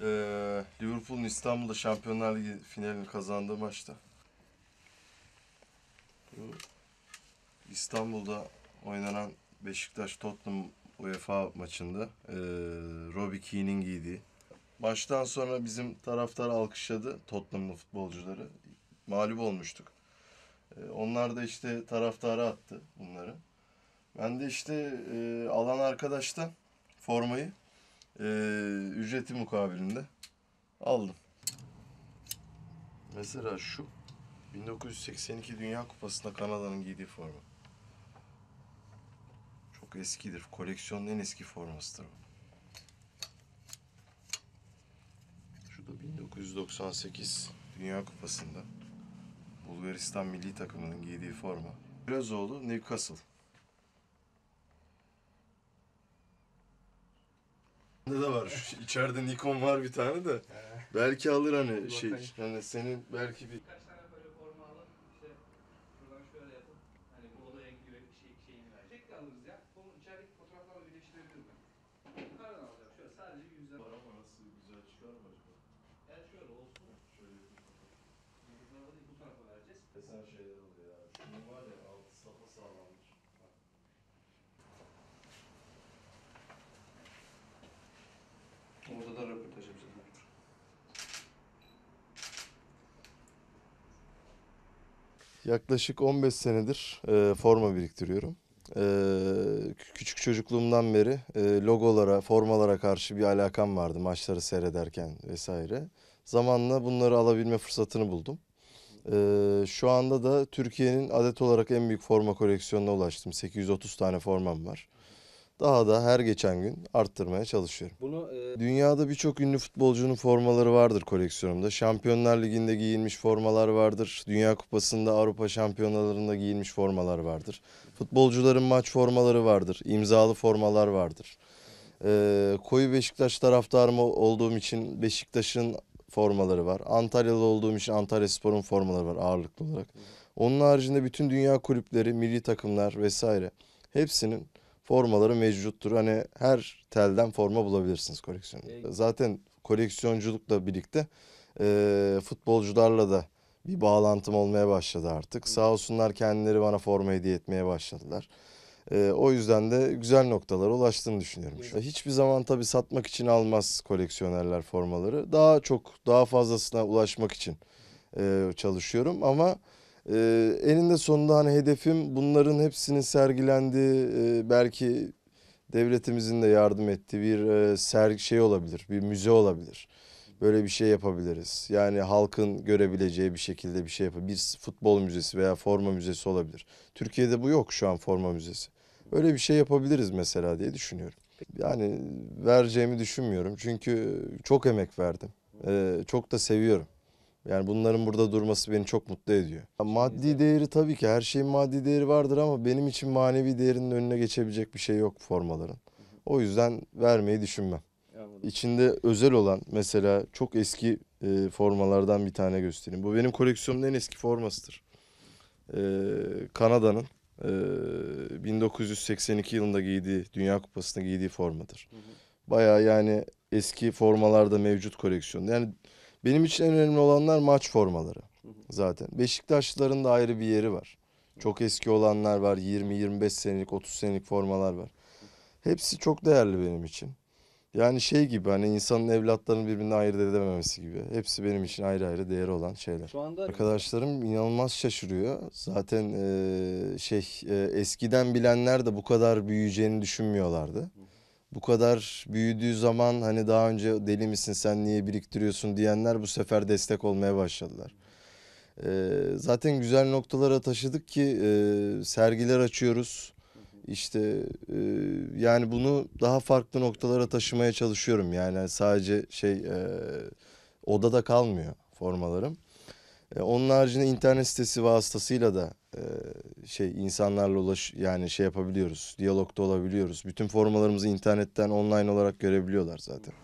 Ee, Liverpool'un İstanbul'da Şampiyonlar Ligi finalini kazandığı maçta. İstanbul'da oynanan Beşiktaş Tottenham UEFA maçında ee, Robbie Keane'in giydiği. Maçtan sonra bizim taraftar alkışladı Tottenham'lı futbolcuları. Mağlup olmuştuk. Ee, onlar da işte taraftara attı bunları. Ben de işte e, alan arkadaştan formayı e, ücreti mukabilinde aldım. Mesela şu 1982 Dünya Kupası'nda Kanada'nın giydiği forma. Çok eskidir. Koleksiyonun en eski formasıdır bu. Şu da 1998 Dünya Kupası'nda Bulgaristan milli takımının giydiği forma. Brazoğlu Newcastle. Ne de var. Şu, içeride Nikon var bir tane de. belki alır hani şey. Hani senin belki bir... Birkaç tane böyle forma alalım. İşte şuradan şöyle yapın. Hani bu odaya göre bir şey, şeyini verecek de alırız ya. Bunun içerideki fotoğraflarla birleştirebilir miyim? Yukarıdan alacağım. Şöyle sadece yüzden. Var ama nasıl güzel çıkar mı acaba? Yani şöyle olsun. Şöyle bir Bu tarafa değil bu tarafa vereceğiz. Sen şeyler oluyor ya. Şunun var ya altı sapa sağlam. Yaklaşık 15 senedir e, forma biriktiriyorum. E, küçük çocukluğumdan beri e, logolara, formalara karşı bir alakam vardı maçları seyrederken vesaire. Zamanla bunları alabilme fırsatını buldum. E, şu anda da Türkiye'nin adet olarak en büyük forma koleksiyonuna ulaştım. 830 tane formam var daha da her geçen gün arttırmaya çalışıyorum. Bunu e... Dünyada birçok ünlü futbolcunun formaları vardır koleksiyonumda. Şampiyonlar Ligi'nde giyilmiş formalar vardır. Dünya Kupası'nda Avrupa Şampiyonalarında giyilmiş formalar vardır. Futbolcuların maç formaları vardır. İmzalı formalar vardır. Ee, koyu Beşiktaş taraftarım olduğum için Beşiktaş'ın formaları var. Antalyalı olduğum için Antalya Spor'un formaları var ağırlıklı olarak. Onun haricinde bütün dünya kulüpleri, milli takımlar vesaire hepsinin formaları mevcuttur. Hani her telden forma bulabilirsiniz koleksiyonda. Zaten koleksiyonculukla birlikte e, futbolcularla da bir bağlantım olmaya başladı artık. Sağ olsunlar kendileri bana forma hediye etmeye başladılar. E, o yüzden de güzel noktalara ulaştığını düşünüyorum. Şu. E, hiçbir zaman tabii satmak için almaz koleksiyonerler formaları. Daha çok, daha fazlasına ulaşmak için e, çalışıyorum ama ee, eninde sonunda hani hedefim bunların hepsinin sergilendiği e, belki devletimizin de yardım ettiği bir e, sergi şey olabilir, bir müze olabilir. Böyle bir şey yapabiliriz. Yani halkın görebileceği bir şekilde bir şey yapabilir. Bir futbol müzesi veya forma müzesi olabilir. Türkiye'de bu yok şu an forma müzesi. Öyle bir şey yapabiliriz mesela diye düşünüyorum. Yani vereceğimi düşünmüyorum çünkü çok emek verdim. Ee, çok da seviyorum. Yani bunların burada durması beni çok mutlu ediyor. Maddi değeri tabii ki her şeyin maddi değeri vardır ama benim için manevi değerinin önüne geçebilecek bir şey yok formaların. O yüzden vermeyi düşünmem. İçinde özel olan mesela çok eski e, formalardan bir tane göstereyim. Bu benim koleksiyonumda en eski formasıdır. E, Kanada'nın e, 1982 yılında giydiği, Dünya Kupası'nda giydiği formadır. Baya yani eski formalarda mevcut koleksiyon. Yani benim için en önemli olanlar maç formaları zaten. Beşiktaşlıların da ayrı bir yeri var. Çok eski olanlar var. 20-25 senelik, 30 senelik formalar var. Hepsi çok değerli benim için. Yani şey gibi hani insanın evlatlarını birbirine ayırt edememesi gibi. Hepsi benim için ayrı ayrı değeri olan şeyler. Şu anda Arkadaşlarım inanılmaz şaşırıyor. Zaten e, şey e, eskiden bilenler de bu kadar büyüyeceğini düşünmüyorlardı bu kadar büyüdüğü zaman hani daha önce deli misin sen niye biriktiriyorsun diyenler bu sefer destek olmaya başladılar. Ee, zaten güzel noktalara taşıdık ki e, sergiler açıyoruz. İşte e, yani bunu daha farklı noktalara taşımaya çalışıyorum. Yani sadece şey e, odada kalmıyor formalarım. E, onun haricinde internet sitesi vasıtasıyla da e, şey insanlarla ulaş yani şey yapabiliyoruz. Diyalogda olabiliyoruz. Bütün formalarımızı internetten online olarak görebiliyorlar zaten.